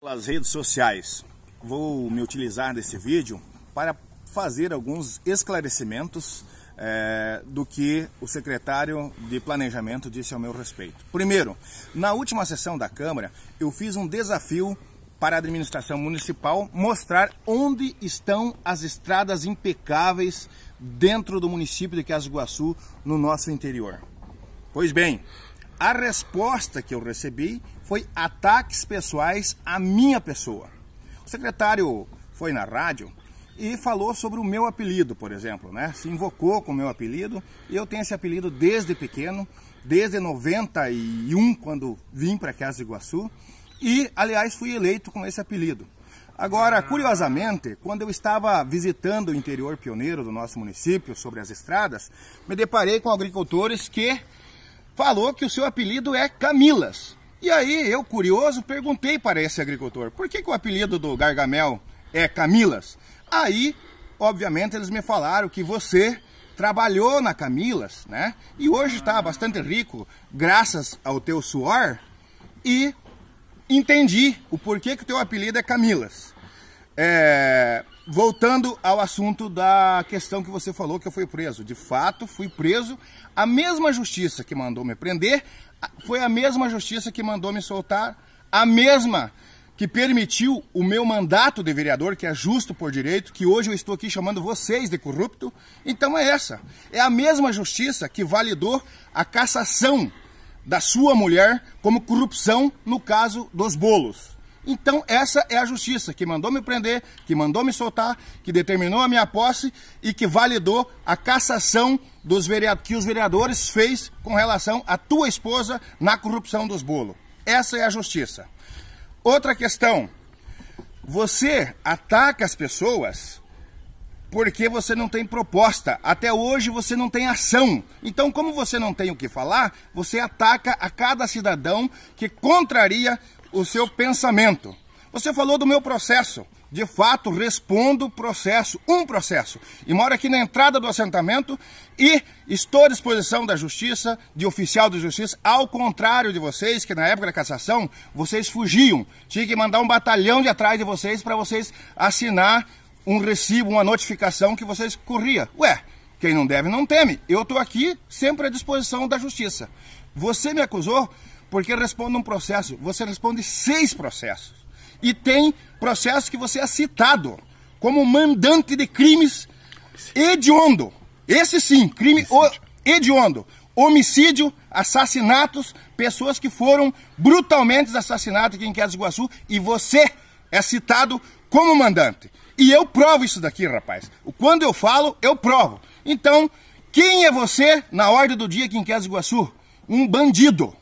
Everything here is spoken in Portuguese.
pelas redes sociais. Vou me utilizar desse vídeo para fazer alguns esclarecimentos é, do que o secretário de Planejamento disse ao meu respeito. Primeiro, na última sessão da Câmara, eu fiz um desafio para a administração municipal mostrar onde estão as estradas impecáveis dentro do município de Casiguaçu, no nosso interior. Pois bem, a resposta que eu recebi foi ataques pessoais à minha pessoa. O secretário foi na rádio e falou sobre o meu apelido, por exemplo, né? Se invocou com o meu apelido e eu tenho esse apelido desde pequeno, desde 91 quando vim para Casa de Iguaçu e, aliás, fui eleito com esse apelido. Agora, ah. curiosamente, quando eu estava visitando o interior pioneiro do nosso município sobre as estradas, me deparei com agricultores que falou que o seu apelido é Camilas. E aí, eu curioso, perguntei para esse agricultor, por que, que o apelido do Gargamel é Camilas? Aí, obviamente, eles me falaram que você trabalhou na Camilas, né? E hoje está bastante rico, graças ao teu suor, e entendi o porquê que o teu apelido é Camilas. É, voltando ao assunto da questão que você falou que eu fui preso. De fato, fui preso. A mesma justiça que mandou me prender foi a mesma justiça que mandou me soltar, a mesma que permitiu o meu mandato de vereador, que é justo por direito, que hoje eu estou aqui chamando vocês de corrupto. Então é essa. É a mesma justiça que validou a cassação da sua mulher como corrupção no caso dos bolos. Então essa é a justiça que mandou me prender, que mandou me soltar, que determinou a minha posse e que validou a cassação dos vereadores, que os vereadores fez com relação à tua esposa na corrupção dos bolos. Essa é a justiça. Outra questão. Você ataca as pessoas porque você não tem proposta. Até hoje você não tem ação. Então, como você não tem o que falar, você ataca a cada cidadão que contraria o seu pensamento. Você falou do meu processo. De fato, respondo processo, um processo. E moro aqui na entrada do assentamento e estou à disposição da justiça, de oficial de justiça, ao contrário de vocês, que na época da cassação, vocês fugiam. Tinha que mandar um batalhão de atrás de vocês para vocês assinar um recibo, uma notificação que vocês corria. Ué, quem não deve não teme. Eu estou aqui sempre à disposição da justiça. Você me acusou porque responde um processo, você responde seis processos. E tem processos que você é citado como mandante de crimes hediondo. Esse sim, crime hediondo. Homicídio, assassinatos, pessoas que foram brutalmente assassinadas aqui em Quedas do Iguaçu e você é citado como mandante. E eu provo isso daqui, rapaz. Quando eu falo, eu provo. Então, quem é você na ordem do dia aqui em Quedas do Iguaçu? Um bandido.